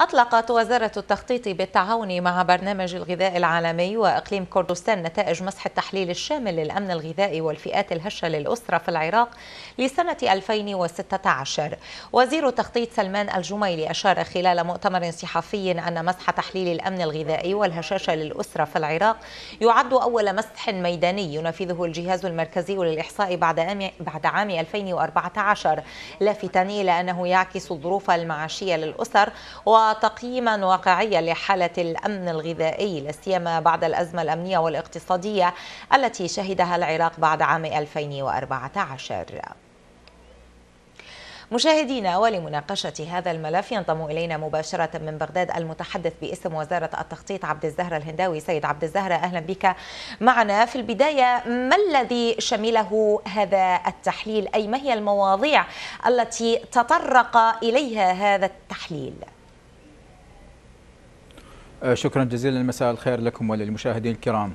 أطلقت وزارة التخطيط بالتعاون مع برنامج الغذاء العالمي وإقليم كردستان نتائج مسح التحليل الشامل للأمن الغذائي والفئات الهشة للأسرة في العراق لسنة 2016 وزير التخطيط سلمان الجميلي أشار خلال مؤتمر صحفي أن مسح تحليل الأمن الغذائي والهشاشة للأسرة في العراق يعد أول مسح ميداني ينفذه الجهاز المركزي للإحصاء بعد عام بعد عام 2014 لافتا إلى أنه يعكس الظروف المعاشية للأسر و تقييما واقعيا لحالة الأمن الغذائي لا سيما بعد الأزمة الأمنية والاقتصادية التي شهدها العراق بعد عام 2014 مشاهدينا ولمناقشة هذا الملف ينضم إلينا مباشرة من بغداد المتحدث باسم وزارة التخطيط عبد الزهرة الهنداوي سيد عبد الزهرة أهلا بك معنا في البداية ما الذي شمله هذا التحليل أي ما هي المواضيع التي تطرق إليها هذا التحليل؟ آه، شكرا جزيلا مساء الخير لكم وللمشاهدين الكرام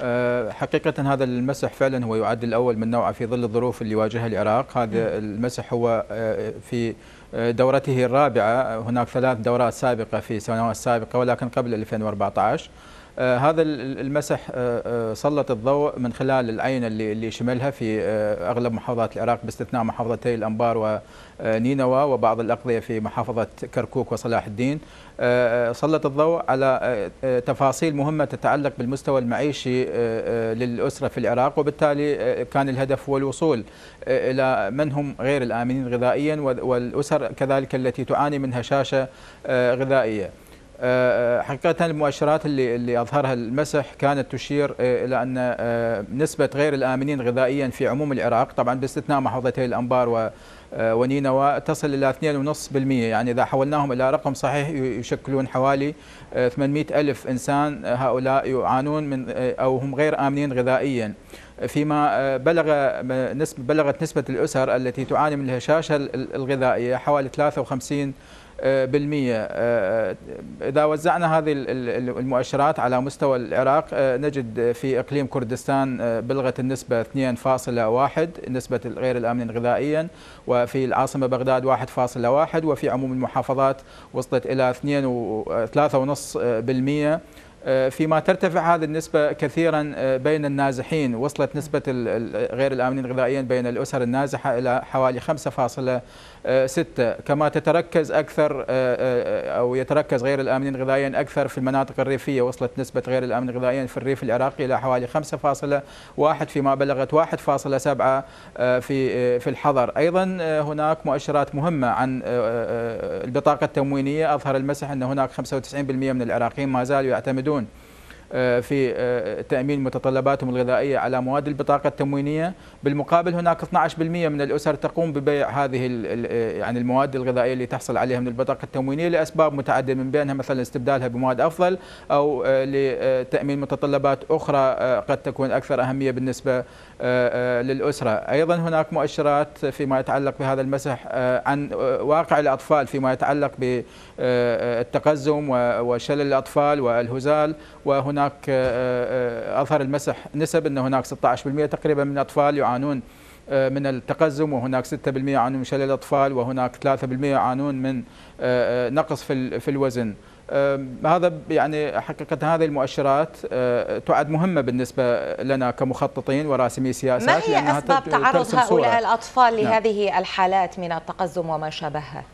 آه، حقيقة هذا المسح فعلا هو يعد الأول من نوعه في ظل الظروف اللي واجهها العراق هذا نعم. المسح هو آه، في دورته الرابعة هناك ثلاث دورات سابقة في سنوات سابقة ولكن قبل 2014 آه، هذا المسح آه، آه، سلط الضوء من خلال العينة اللي اللي شملها في أغلب محافظات العراق باستثناء محافظتي الأنبار ونينوى وبعض الأقضية في محافظة كركوك وصلاح الدين سلط الضوء على تفاصيل مهمة تتعلق بالمستوى المعيشي للأسرة في العراق وبالتالي كان الهدف هو الوصول إلى من هم غير الآمنين غذائيا والأسر كذلك التي تعاني من هشاشة غذائية آه، آه، حقيقة المؤشرات اللي اللي أظهرها المسح كانت تشير آه، إلى أن نسبة غير الآمنين غذائيا في عموم العراق طبعا باستثناء محافظتي الأنبار ونينوى تصل إلى 2.5% يعني إذا حولناهم إلى رقم صحيح يشكلون حوالي 800 ألف إنسان هؤلاء يعانون من أو هم غير آمنين غذائيا فيما آه، بلغ نسبة بلغت نسبة الأسر التي تعاني من الهشاشة الغذائية حوالي 53 آه، بالمية آه، إذا وزعنا هذه المؤشرات على مستوى العراق نجد في إقليم كردستان بلغت النسبة 2.1 نسبة غير الآمن غذائيا وفي العاصمة بغداد 1.1 وفي عموم المحافظات وصلت إلى 2 3.5 بالمية آه، فيما ترتفع هذه النسبة كثيرا آه، بين النازحين وصلت نسبة غير الآمنين غذائيا بين الأسر النازحة إلى حوالي آه، ستة كما تتركز أكثر آه، آه، أو يتركز غير الآمنين غذائيا أكثر في المناطق الريفية وصلت نسبة غير الآمنين غذائيا في الريف العراقي إلى حوالي 5.1 فيما بلغت 1.7 في في الحضر أيضا هناك مؤشرات مهمة عن البطاقة التموينية أظهر المسح أن هناك 95% من العراقيين ما زالوا يعتمدون آه، في آه، تامين متطلباتهم الغذائيه على مواد البطاقه التموينيه، بالمقابل هناك 12% من الاسر تقوم ببيع هذه آه، يعني المواد الغذائيه اللي تحصل عليها من البطاقه التموينيه لاسباب متعدده من بينها مثلا استبدالها بمواد افضل او لتامين متطلبات اخرى قد تكون اكثر اهميه بالنسبه للاسره، ايضا هناك مؤشرات فيما يتعلق بهذا المسح عن واقع الاطفال فيما يتعلق بالتقزم وشلل الاطفال والهزال وهناك هناك أظهر آه، المسح نسب أن هناك 16% تقريبا من الأطفال يعانون آه، من التقزم وهناك 6% يعانون من شلل الأطفال وهناك 3% يعانون من آه، نقص في الوزن هذا يعني حقيقة هذه المؤشرات تعد مهمة بالنسبة لنا كمخططين وراسمي سياسات ما هي أسباب تعرض هؤلاء الأطفال نعم. لهذه الحالات من التقزم وما شابهها؟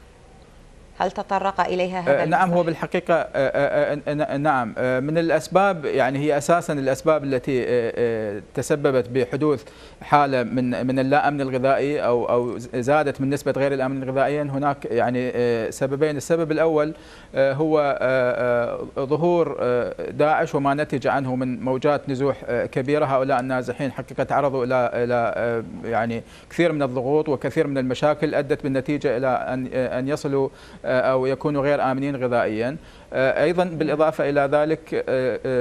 هل تطرق إليها هذا آه، نعم هو بالحقيقة آه، آه، نعم من الأسباب يعني هي أساسا الأسباب التي تسببت بحدوث حالة من من اللا أمن الغذائي أو أو زادت من نسبة غير الأمن الغذائي هناك يعني سببين السبب الأول هو ظهور داعش وما نتج عنه من موجات نزوح كبيرة هؤلاء النازحين حقيقة تعرضوا إلى إلى يعني كثير من الضغوط وكثير من المشاكل أدت بالنتيجة إلى أن أن يصلوا آه، أو يكونوا غير آمنين غذائيا آه، أيضا بالإضافة إلى ذلك آه،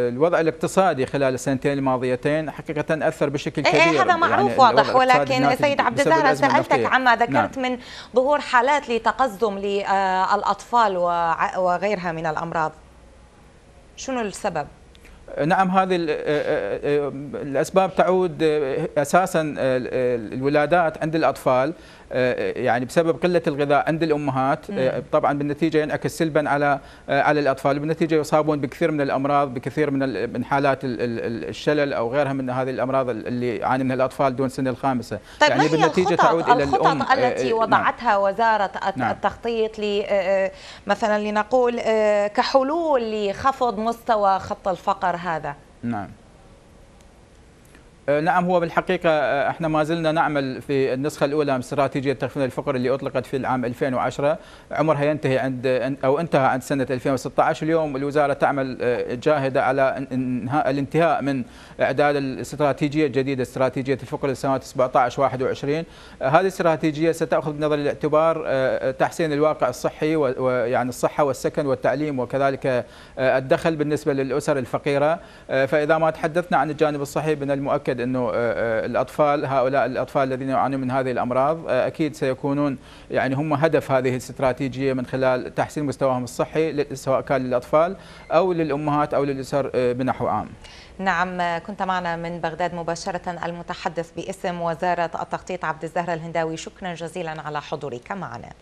الوضع الاقتصادي خلال السنتين الماضيتين حقيقة أثر بشكل إيه، إيه، كبير إيه هذا معروف يعني واضح ولكن سيد عبد الزهرة سألتك عما ذكرت نعم. من ظهور حالات لتقزم للأطفال وغيرها من الأمراض شنو السبب؟ نعم هذه الاسباب تعود اساسا الولادات عند الاطفال يعني بسبب قله الغذاء عند الامهات طبعا بالنتيجه ينعكس سلبا على على الاطفال بالنتيجه يصابون بكثير من الامراض بكثير من من حالات الشلل او غيرها من هذه الامراض اللي يعاني منها الاطفال دون سن الخامسه طيب يعني ما هي بالنتيجه الخطط تعود الخطط الى الام التي نعم. وضعتها نعم وزاره التخطيط ل مثلا لنقول كحلول لخفض مستوى خط الفقر هذا نعم أه، نعم هو بالحقيقة أه، احنا ما زلنا نعمل في النسخة الأولى من استراتيجية تخفيض الفقر اللي أطلقت في العام 2010 عمرها ينتهي عند أو انتهى عند سنة 2016 اليوم الوزارة تعمل أه، جاهدة على انهاء الانتهاء من إعداد الاستراتيجية الجديدة استراتيجية الفقر للسنوات 17 21 هذه الاستراتيجية ستأخذ بنظر الاعتبار تحسين الواقع الصحي ويعني الصحة والسكن والتعليم وكذلك الدخل بالنسبة للأسر الفقيرة فإذا ما تحدثنا عن الجانب الصحي من المؤكد انه آه، آه، الاطفال هؤلاء الاطفال الذين يعانون من هذه الامراض آه، اكيد سيكونون يعني هم هدف هذه الاستراتيجيه من خلال تحسين مستواهم الصحي سواء كان للاطفال او للامهات او للاسر بنحو عام. نعم كنت معنا من بغداد مباشرة المتحدث باسم وزارة التخطيط عبد الزهرة الهنداوي شكرا جزيلا على حضورك معنا